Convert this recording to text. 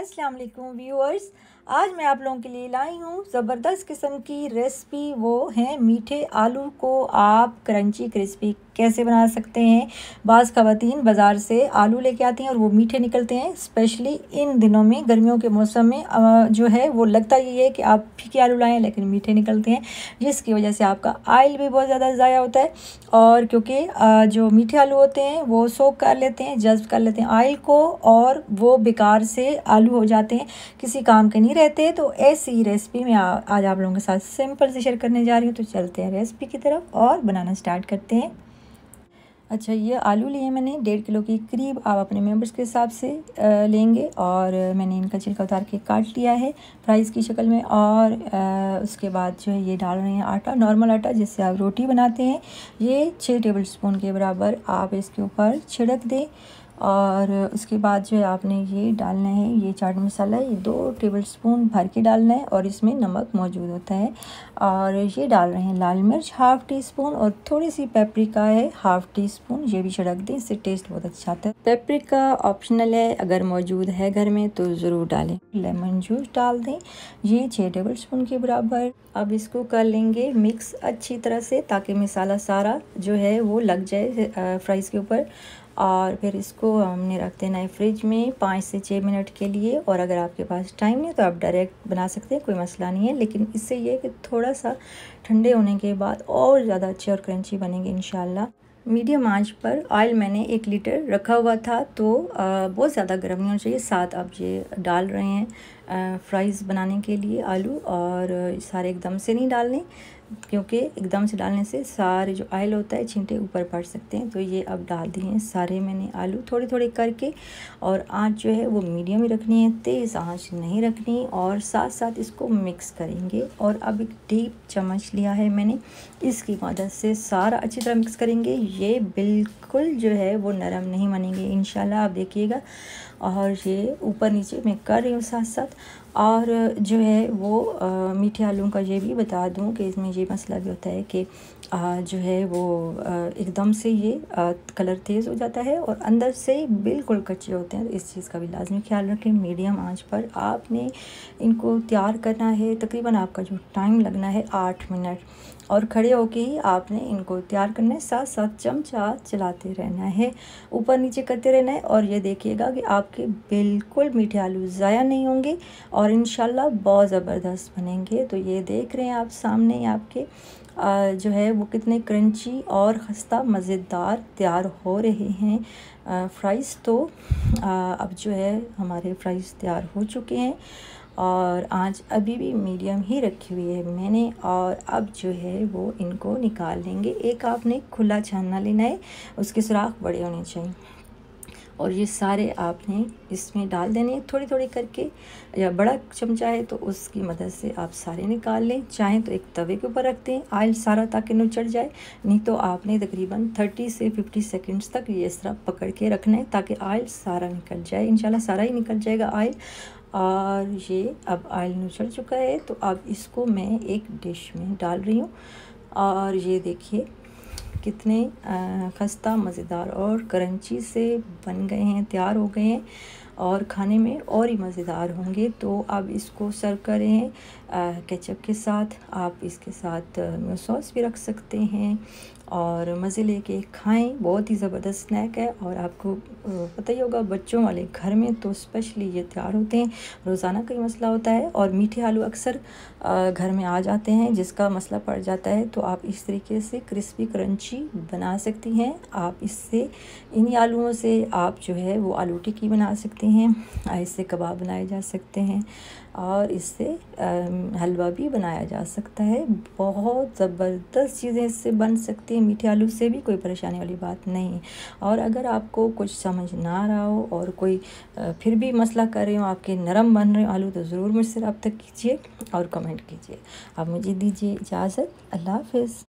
अस्सलाम वालेकुम व्यूअर्स आज मैं आप लोगों के लिए लाई हूँ ज़बरदस्त किस्म की रेसिपी वो है मीठे आलू को आप क्रंची क्रिस्पी कैसे बना सकते हैं बाज़ ख़वान बाज़ार से आलू लेके आती हैं और वो मीठे निकलते हैं स्पेशली इन दिनों में गर्मियों के मौसम में जो है वो लगता ही है कि आप फीके आलू लाएँ लेकिन मीठे निकलते हैं जिसकी वजह से आपका आयल भी बहुत ज़्यादा ज़ाया होता है और क्योंकि जो मीठे आलू होते हैं वो सोख कर लेते हैं जज्ब कर लेते हैं आयल को और वो बेकार से आलू चालू हो जाते हैं किसी काम के नहीं रहते तो ऐसी रेसिपी मैं आज आप लोगों के साथ सिंपल से शेयर करने जा रही हूँ तो चलते हैं रेसिपी की तरफ और बनाना स्टार्ट करते हैं अच्छा ये आलू लिए मैंने डेढ़ किलो के करीब आप अपने मेंबर्स के हिसाब से लेंगे और मैंने इनका छिलका उतार के काट लिया है फ्राइज़ की शक्ल में और उसके बाद जो है ये डाल रहे हैं आटा नॉर्मल आटा जिससे आप रोटी बनाते हैं ये छः टेबल स्पून के बराबर आप इसके ऊपर छिड़क दें और उसके बाद जो है आपने ये डालना है ये चाट मसाला ये दो टेबल स्पून भर के डालना है और इसमें नमक मौजूद होता है और ये डाल रहे हैं लाल मिर्च हाफ़ टी स्पून और थोड़ी सी पेपरिका है हाफ़ टी स्पून ये भी छिड़क दें इससे टेस्ट बहुत अच्छा आता है पेपरिका ऑप्शनल है अगर मौजूद है घर में तो ज़रूर डालें लेमन जूस डाल दें ये छः टेबल स्पून के बराबर अब इसको कर लेंगे मिक्स अच्छी तरह से ताकि मसाला सारा जो है वो लग जाए फ्राइज़ के ऊपर और फिर इसको हमने रख देना है फ्रिज में पाँच से छः मिनट के लिए और अगर आपके पास टाइम नहीं तो आप डायरेक्ट बना सकते हैं कोई मसला नहीं है लेकिन इससे ये कि थोड़ा सा ठंडे होने के बाद और ज़्यादा अच्छे और क्रंची बनेंगे इन मीडियम आंच पर ऑयल मैंने एक लीटर रखा हुआ था तो बहुत ज़्यादा गर्म नहीं होना चाहिए साथ आप ये डाल रहे हैं फ्राइज़ बनाने के लिए आलू और सारे एकदम से नहीं डालने क्योंकि एकदम से डालने से सारे जो आयल होता है छींटे ऊपर पड़ सकते हैं तो ये अब डाल दिए हैं सारे मैंने आलू थोड़े थोड़े करके और आँच जो है वो मीडियम ही रखनी है तेज़ आँच नहीं रखनी और साथ साथ इसको मिक्स करेंगे और अब एक डीप चम्मच लिया है मैंने इसकी मदद से सारा अच्छी तरह मिक्स करेंगे ये बिल्कुल जो है वो नरम नहीं बनेंगे इन आप देखिएगा और ये ऊपर नीचे मैं कर रही हूँ साथ साथ और जो है वो मीठे आलू का ये भी बता दूँ कि इसमें ये मसला भी होता है कि आ, जो है वो एकदम से ये आ, कलर तेज़ हो जाता है और अंदर से बिल्कुल कच्चे होते हैं तो इस चीज़ का भी लाजमी ख्याल रखें मीडियम आंच पर आपने इनको तैयार करना है तकरीबन आपका जो टाइम लगना है आठ मिनट और खड़े होके ही आपने इनको तैयार करना है साथ साथ चमचा चलाते रहना है ऊपर नीचे करते रहना है और ये देखिएगा कि आप आपके बिल्कुल मीठे आलू ज़ाया नहीं होंगे और इन बहुत ज़बरदस्त बनेंगे तो ये देख रहे हैं आप सामने ही आपके जो है वो कितने क्रंची और खस्ता मज़ेदार तैयार हो रहे हैं फ्राइज़ तो अब जो है हमारे फ्राइज़ तैयार हो चुके हैं और आज अभी भी मीडियम ही रखी हुई है मैंने और अब जो है वो इनको निकाल लेंगे एक आपने खुला छानना लेना है उसके सुराख बड़े होने चाहिए और ये सारे आपने इसमें डाल देने थोड़ी थोड़ी करके या बड़ा चमचा है तो उसकी मदद से आप सारे निकाल लें चाहें तो एक तवे के ऊपर रख दें आयल सारा ताकि नुचड़ जाए नहीं तो आपने तकरीबन थर्टी से फिफ्टी सेकेंड्स तक ये इस तरह पकड़ के रखना है ताकि आयल सारा निकल जाए इन सारा ही निकल जाएगा आयल और ये अब आयल नुचड़ चुका है तो अब इसको मैं एक डिश में डाल रही हूँ और ये देखिए कितने खस्ता मज़ेदार और करंची से बन गए हैं तैयार हो गए हैं और खाने में और ही मज़ेदार होंगे तो अब इसको सर्व करें केचप के साथ आप इसके साथ सॉस भी रख सकते हैं और मज़े लेके खाएं बहुत ही ज़बरदस्त स्नैक है और आपको पता ही होगा बच्चों वाले घर में तो स्पेशली ये तैयार होते हैं रोज़ाना का ही मसला होता है और मीठे आलू अक्सर घर में आ जाते हैं जिसका मसला पड़ जाता है तो आप इस तरीके से क्रिस्पी क्रंची बना सकती हैं आप इससे इन्हीं आलूओं से आप जो है वो आलू टिक्की बना सकते हैं इससे कबाब बनाए जा सकते हैं और इससे हलवा भी बनाया जा सकता है बहुत ज़बरदस्त चीज़ें इससे बन सकती हैं हैं मीठे आलू से भी कोई परेशानी वाली बात नहीं है और अगर आपको कुछ समझ ना रहा हो और कोई फिर भी मसला कर रहे हो आपके नरम बन रहे हो आलू तो ज़रूर मुझसे रब्ता कीजिए और कमेंट कीजिए आप मुझे दीजिए इजाज़त अल्लाह हाफ